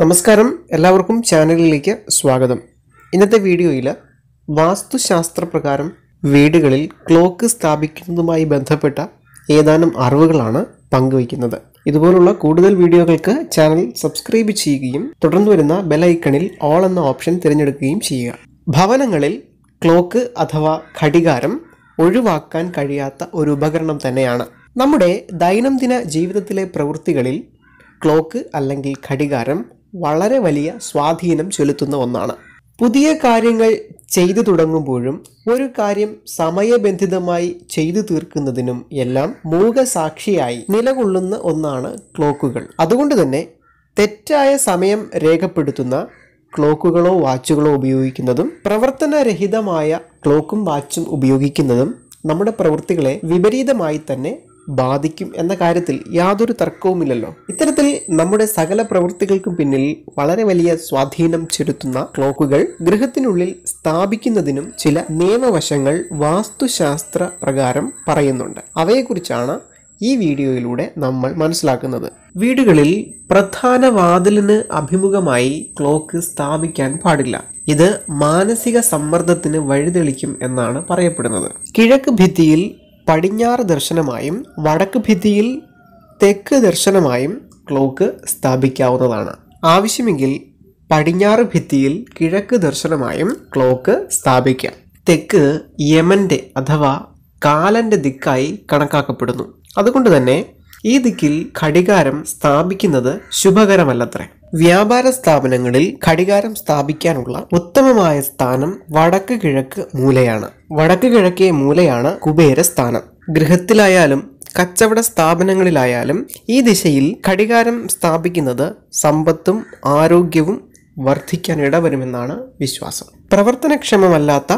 നമസ്കാരം എല്ലാവർക്കും ചാനലിലേക്ക് സ്വാഗതം ഇന്നത്തെ വീഡിയോയിൽ വാസ്തുശാസ്ത്രപ്രകാരം വീടുകളിൽ ക്ലോക്ക് സ്ഥാപിക്കുന്നതുമായി ബന്ധപ്പെട്ട ഏതാനും അറിവുകളാണ് പങ്കുവയ്ക്കുന്നത് ഇതുപോലുള്ള കൂടുതൽ വീഡിയോകൾക്ക് ചാനൽ സബ്സ്ക്രൈബ് ചെയ്യുകയും തുടർന്ന് വരുന്ന ബെലൈക്കണിൽ ഓൾ എന്ന ഓപ്ഷൻ തിരഞ്ഞെടുക്കുകയും ചെയ്യുക ഭവനങ്ങളിൽ ക്ലോക്ക് അഥവാ ഘടികാരം ഒഴിവാക്കാൻ കഴിയാത്ത ഒരു ഉപകരണം തന്നെയാണ് നമ്മുടെ ദൈനംദിന ജീവിതത്തിലെ പ്രവൃത്തികളിൽ ക്ലോക്ക് അല്ലെങ്കിൽ ഘടികാരം വളരെ വലിയ സ്വാധീനം ചെലുത്തുന്ന ഒന്നാണ് പുതിയ കാര്യങ്ങൾ ചെയ്തു തുടങ്ങുമ്പോഴും ഒരു കാര്യം സമയബന്ധിതമായി ചെയ്തു തീർക്കുന്നതിനും എല്ലാം മൂകസാക്ഷിയായി നിലകൊള്ളുന്ന ഒന്നാണ് ക്ലോക്കുകൾ അതുകൊണ്ട് തന്നെ തെറ്റായ സമയം രേഖപ്പെടുത്തുന്ന ക്ലോക്കുകളോ വാച്ചുകളോ ഉപയോഗിക്കുന്നതും പ്രവർത്തനരഹിതമായ ക്ലോക്കും വാച്ചും ഉപയോഗിക്കുന്നതും നമ്മുടെ പ്രവൃത്തികളെ വിപരീതമായി തന്നെ ബാധിക്കും എന്ന കാര്യത്തിൽ യാതൊരു തർക്കവുമില്ലല്ലോ ഇത്തരത്തിൽ നമ്മുടെ സകല പ്രവൃത്തികൾക്കും പിന്നിൽ വളരെ വലിയ സ്വാധീനം ചെലുത്തുന്ന ക്ലോക്കുകൾ ഗൃഹത്തിനുള്ളിൽ സ്ഥാപിക്കുന്നതിനും ചില നിയമവശങ്ങൾ വാസ്തുശാസ്ത്ര പ്രകാരം പറയുന്നുണ്ട് അവയെക്കുറിച്ചാണ് ഈ വീഡിയോയിലൂടെ നമ്മൾ മനസ്സിലാക്കുന്നത് വീടുകളിൽ പ്രധാന വാതിലിന് അഭിമുഖമായി ക്ലോക്ക് സ്ഥാപിക്കാൻ പാടില്ല ഇത് മാനസിക സമ്മർദ്ദത്തിന് വഴിതെളിക്കും എന്നാണ് പറയപ്പെടുന്നത് കിഴക്ക് ഭിത്തിയിൽ പടിഞ്ഞാറ് ദർശനമായും വടക്ക് ഭിത്തിയിൽ തെക്ക് ദർശനമായും ക്ലോക്ക് സ്ഥാപിക്കാവുന്നതാണ് ആവശ്യമെങ്കിൽ പടിഞ്ഞാറ് ഭിത്തിയിൽ കിഴക്ക് ദർശനമായും ക്ലോക്ക് സ്ഥാപിക്കാം തെക്ക് യമൻ്റെ അഥവാ കാലൻ്റെ ദിക്കായി കണക്കാക്കപ്പെടുന്നു അതുകൊണ്ട് തന്നെ ഈ ദിക്കിൽ ഘടികാരം സ്ഥാപിക്കുന്നത് ശുഭകരമല്ലത്രേ വ്യാപാര സ്ഥാപനങ്ങളിൽ ഘടികാരം സ്ഥാപിക്കാനുള്ള ഉത്തമമായ സ്ഥാനം വടക്ക് കിഴക്ക് മൂലയാണ് വടക്ക് കിഴക്കേ മൂലയാണ് കുബേര സ്ഥാനം ഗൃഹത്തിലായാലും കച്ചവട സ്ഥാപനങ്ങളിലായാലും ഈ ദിശയിൽ ഘടികാരം സ്ഥാപിക്കുന്നത് സമ്പത്തും ആരോഗ്യവും വർദ്ധിക്കാൻ ഇടവരുമെന്നാണ് വിശ്വാസം പ്രവർത്തനക്ഷമമല്ലാത്ത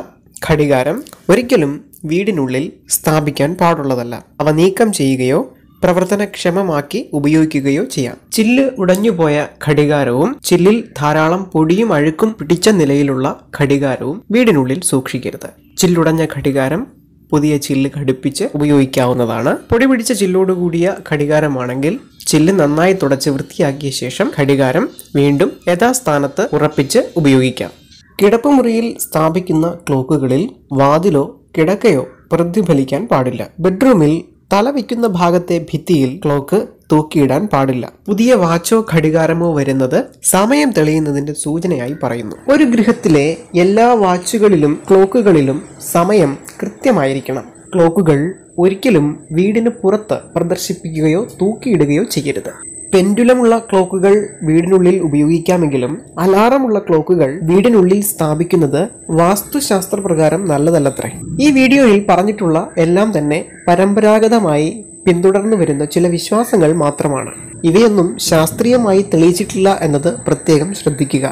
ഘടികാരം ഒരിക്കലും വീടിനുള്ളിൽ സ്ഥാപിക്കാൻ പാടുള്ളതല്ല അവ നീക്കം ചെയ്യുകയോ പ്രവർത്തനക്ഷമമാക്കി ഉപയോഗിക്കുകയോ ചെയ്യാം ചില്ല് ഉടഞ്ഞുപോയ ഘടികാരവും ചില്ലിൽ ധാരാളം പൊടിയും അഴുക്കും പിടിച്ച നിലയിലുള്ള ഘടികാരവും വീടിനുള്ളിൽ സൂക്ഷിക്കരുത് ചില്ലുടഞ്ഞ ഘടികാരം പുതിയ ചില്ല് ഘടിപ്പിച്ച് ഉപയോഗിക്കാവുന്നതാണ് പൊടി പിടിച്ച ചില്ലോട് കൂടിയ ഘടികാരമാണെങ്കിൽ ചില്ല് നന്നായി തുടച്ച് വൃത്തിയാക്കിയ ശേഷം ഘടികാരം വീണ്ടും യഥാസ്ഥാനത്ത് ഉറപ്പിച്ച് ഉപയോഗിക്കാം കിടപ്പുമുറിയിൽ സ്ഥാപിക്കുന്ന ക്ലോക്കുകളിൽ വാതിലോ കിടക്കയോ പ്രതിഫലിക്കാൻ പാടില്ല ബെഡ്റൂമിൽ തല വയ്ക്കുന്ന ഭാഗത്തെ ഭിത്തിയിൽ ക്ലോക്ക് തൂക്കിയിടാൻ പാടില്ല പുതിയ വാച്ചോ ഘടികാരമോ വരുന്നത് സമയം തെളിയുന്നതിന്റെ സൂചനയായി പറയുന്നു ഒരു ഗൃഹത്തിലെ എല്ലാ വാച്ചുകളിലും ക്ലോക്കുകളിലും സമയം കൃത്യമായിരിക്കണം ക്ലോക്കുകൾ ഒരിക്കലും വീടിന് പുറത്ത് പ്രദർശിപ്പിക്കുകയോ തൂക്കിയിടുകയോ ചെയ്യരുത് പെൻഡുലമുള്ള ക്ലോക്കുകൾ വീടിനുള്ളിൽ ഉപയോഗിക്കാമെങ്കിലും അലാറമുള്ള ക്ലോക്കുകൾ വീടിനുള്ളിൽ സ്ഥാപിക്കുന്നത് വാസ്തുശാസ്ത്ര പ്രകാരം നല്ലതല്ലത്രേ ഈ വീഡിയോയിൽ പറഞ്ഞിട്ടുള്ള എല്ലാം തന്നെ പരമ്പരാഗതമായി പിന്തുടർന്നു വരുന്ന ചില വിശ്വാസങ്ങൾ മാത്രമാണ് ഇവയൊന്നും ശാസ്ത്രീയമായി തെളിയിച്ചിട്ടില്ല എന്നത് പ്രത്യേകം ശ്രദ്ധിക്കുക